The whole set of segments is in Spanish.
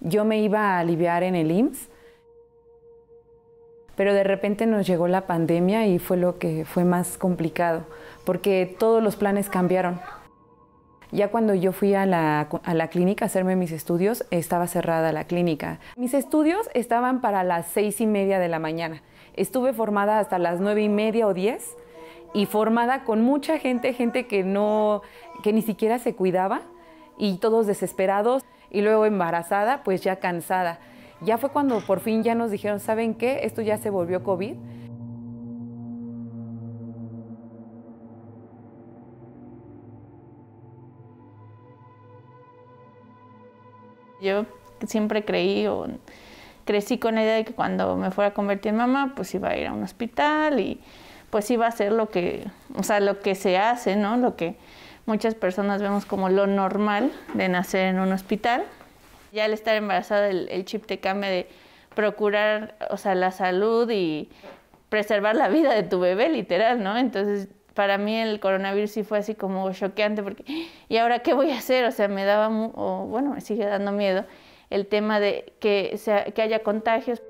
Yo me iba a aliviar en el IMSS, pero de repente nos llegó la pandemia y fue lo que fue más complicado, porque todos los planes cambiaron. Ya cuando yo fui a la, clínica a hacerme mis estudios, estaba cerrada la clínica. Mis estudios estaban para las seis y media de la mañana. Estuve formada hasta las nueve y media o diez y formada con mucha gente, gente que no, que ni siquiera se cuidaba y todos desesperados y luego embarazada, pues ya cansada. Ya fue cuando por fin ya nos dijeron, ¿saben qué? Esto ya se volvió COVID. Yo siempre creí o crecí con la idea de que cuando me fuera a convertir en mamá, pues iba a ir a un hospital y pues iba a hacer lo que, o sea, lo que se hace, ¿no? Lo que, Muchas personas vemos como lo normal de nacer en un hospital. Ya al estar embarazada el, chip te cambia de procurar, o sea, la salud y preservar la vida de tu bebé, literal, ¿no? Entonces, para mí el coronavirus sí fue así como choqueante porque, ¿y ahora qué voy a hacer? O sea, me daba, o, bueno, me sigue dando miedo el tema de que, sea, que haya contagios.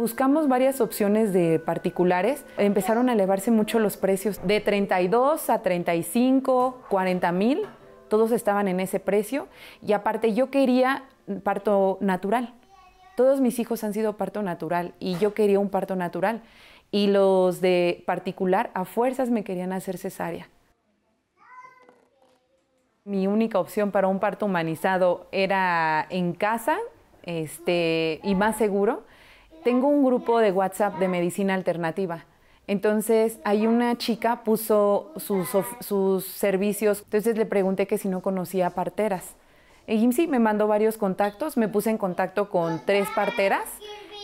Buscamos varias opciones de particulares. Empezaron a elevarse mucho los precios, de 32 a 35, 40 mil, todos estaban en ese precio. Y aparte yo quería parto natural. Todos mis hijos han sido parto natural y yo quería un parto natural. Y los de particular a fuerzas me querían hacer cesárea. Mi única opción para un parto humanizado era en casa este, y más seguro tengo un grupo de WhatsApp de medicina alternativa. Entonces, ahí una chica puso sus, servicios. Entonces le pregunté que si no conocía parteras. Y sí me mandó varios contactos, me puse en contacto con tres parteras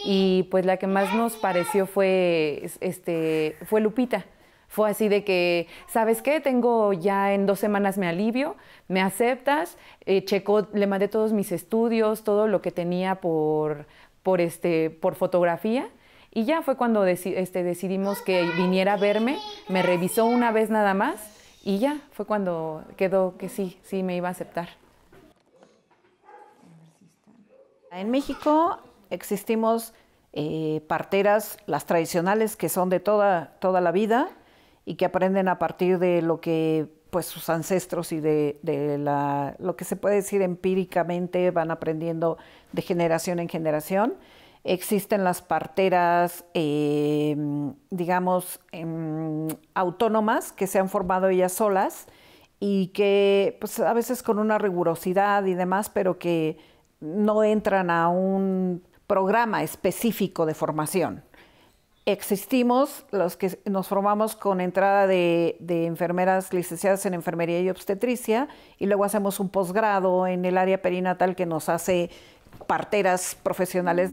y pues la que más nos pareció fue, este, fue Lupita. Fue así de que, ¿sabes qué? Tengo ya en dos semanas me alivio, me aceptas, eh, Checo, le mandé todos mis estudios, todo lo que tenía por, por, este, por fotografía. Y ya fue cuando este, decidimos que viniera a verme, me revisó una vez nada más y ya fue cuando quedó que sí, sí me iba a aceptar. En México existimos eh, parteras, las tradicionales que son de toda, toda la vida y que aprenden a partir de lo que pues sus ancestros y de, la, lo que se puede decir empíricamente van aprendiendo de generación en generación. Existen las parteras, eh, digamos, em, autónomas que se han formado ellas solas y que pues, a veces con una rigurosidad y demás, pero que no entran a un programa específico de formación existimos los que nos formamos con entrada de, de, enfermeras licenciadas en enfermería y obstetricia y luego hacemos un posgrado en el área perinatal que nos hace parteras profesionales.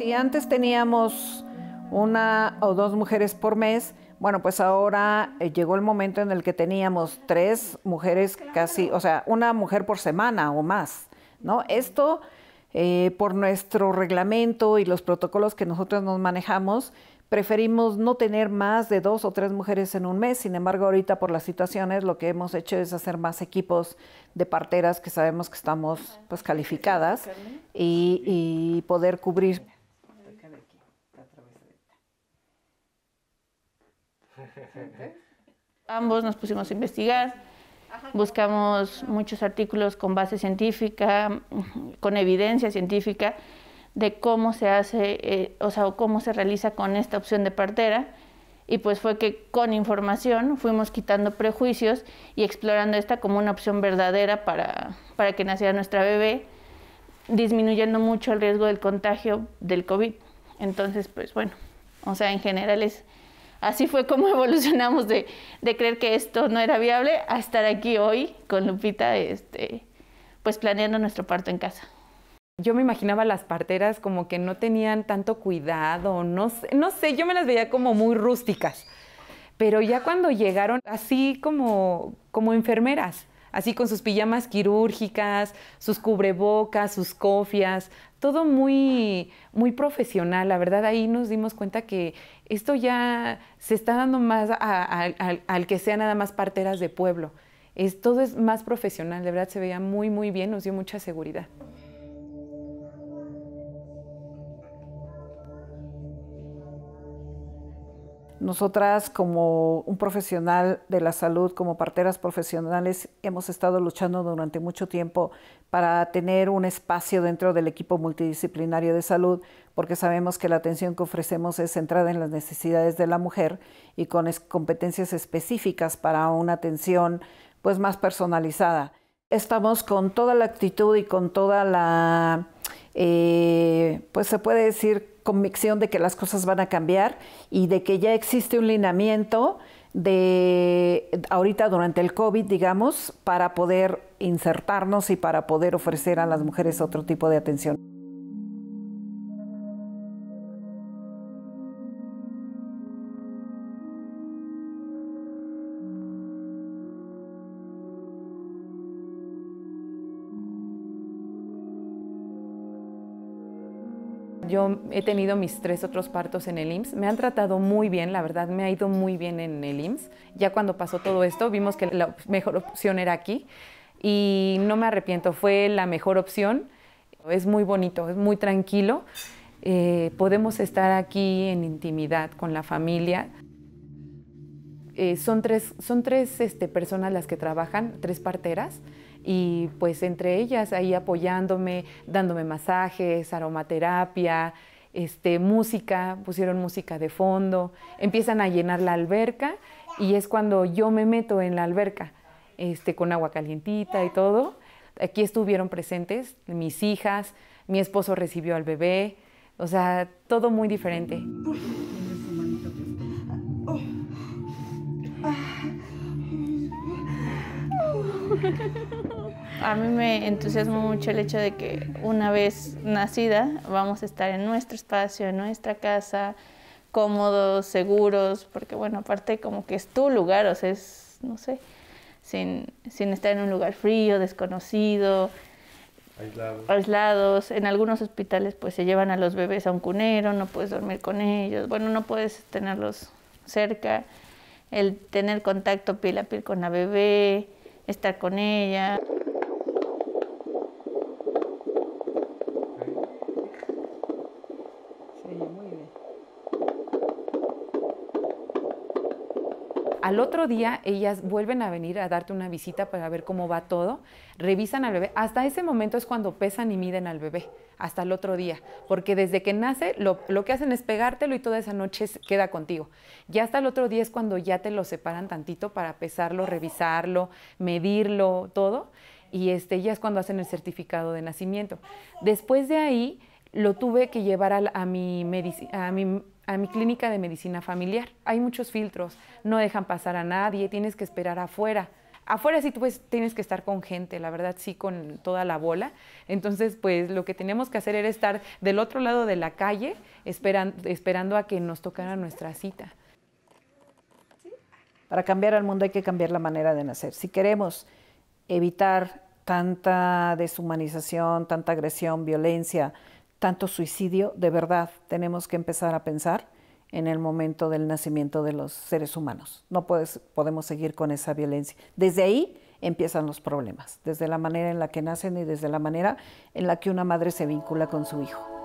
Si antes teníamos una o dos mujeres por mes, bueno, pues ahora eh, llegó el momento en el que teníamos tres mujeres casi, o sea, una mujer por semana o más, ¿no? Esto, eh, por nuestro reglamento y los protocolos que nosotros nos manejamos, preferimos no tener más de dos o tres mujeres en un mes. Sin embargo, ahorita por las situaciones lo que hemos hecho es hacer más equipos de parteras que sabemos que estamos pues calificadas y poder cubrir. Ambos nos pusimos a investigar, buscamos muchos artículos con base científica, con evidencia científica de cómo se hace, eh, o sea, cómo se realiza con esta opción de partera. Y pues fue que con información fuimos quitando prejuicios y explorando esta como una opción verdadera para, para que naciera nuestra bebé, disminuyendo mucho el riesgo del contagio del COVID. Entonces, pues bueno, o sea, en general es Así fue como evolucionamos de, creer que esto no era viable a estar aquí hoy con Lupita, este, pues planeando nuestro parto en casa. Yo me imaginaba las parteras como que no tenían tanto cuidado, no sé, no sé, yo me las veía como muy rústicas. Pero ya cuando llegaron así como, como enfermeras, así con sus pijamas quirúrgicas, sus cubrebocas, sus cofias, todo muy, muy profesional. La verdad, ahí nos dimos cuenta que esto ya se está dando más a, al que sea nada más parteras de pueblo. Es, todo es más profesional, de verdad se veía muy, muy bien, nos dio mucha seguridad. Nosotras como un profesional de la salud, como parteras profesionales, hemos estado luchando durante mucho tiempo para tener un espacio dentro del equipo multidisciplinario de salud, porque sabemos que la atención que ofrecemos es centrada en las necesidades de la mujer y con competencias específicas para una atención pues más personalizada. Estamos con toda la actitud y con toda la, eh, pues se puede decir, convicción de que las cosas van a cambiar y de que ya existe un lineamiento de ahorita durante el COVID, digamos, para poder insertarnos y para poder ofrecer a las mujeres otro tipo de atención. Yo he tenido mis tres otros partos en el IMSS. Me han tratado muy bien, la verdad, me ha ido muy bien en el IMSS. Ya cuando pasó todo esto, vimos que la mejor opción era aquí y no me arrepiento, fue la mejor opción. Es muy bonito, es muy tranquilo. Eh, podemos estar aquí en intimidad con la familia. Eh, son tres, este, personas las que trabajan, tres parteras y pues entre ellas ahí apoyándome, dándome masajes, aromaterapia, este, música, pusieron música de fondo, empiezan a llenar la alberca y es cuando yo me meto en la alberca este, con agua calientita y todo. Aquí estuvieron presentes mis hijas, mi esposo recibió al bebé, o sea, todo muy diferente. A mí me entusiasma mucho el hecho de que una vez nacida vamos a estar en nuestro espacio, en nuestra casa, cómodos, seguros, porque bueno, aparte como que es tu lugar, o sea, es, no sé, sin, sin estar en un lugar frío, desconocido, aislados. aislados. En algunos hospitales pues se llevan a los bebés a un cunero, no puedes dormir con ellos, bueno, no puedes tenerlos cerca, el tener contacto piel a piel con la bebé, estar con ella. Al otro día ellas vuelven a venir a darte una visita para ver cómo va todo, revisan al bebé. Hasta ese momento es cuando pesan y miden al bebé, hasta el otro día, porque desde que nace lo, que hacen es pegártelo y toda esa noche queda contigo. Ya hasta el otro día es cuando ya te lo separan tantito para pesarlo, revisarlo, medirlo, todo. Y este, ya es cuando hacen el certificado de nacimiento. Después de ahí lo tuve que llevar a, mi, a mi a mi clínica de medicina familiar. Hay muchos filtros, no dejan pasar a nadie, tienes que esperar afuera. Afuera sí pues tienes que estar con gente, la verdad sí con toda la bola. Entonces pues lo que tenemos que hacer era estar del otro lado de la calle esperando a que nos tocara nuestra cita. Para cambiar al mundo hay que cambiar la manera de nacer. Si queremos evitar tanta deshumanización, tanta agresión, violencia, tanto suicidio, de verdad tenemos que empezar a pensar en el momento del nacimiento de los seres humanos. No podemos seguir con esa violencia. Desde ahí empiezan los problemas, desde la manera en la que nacen y desde la manera en la que una madre se vincula con su hijo.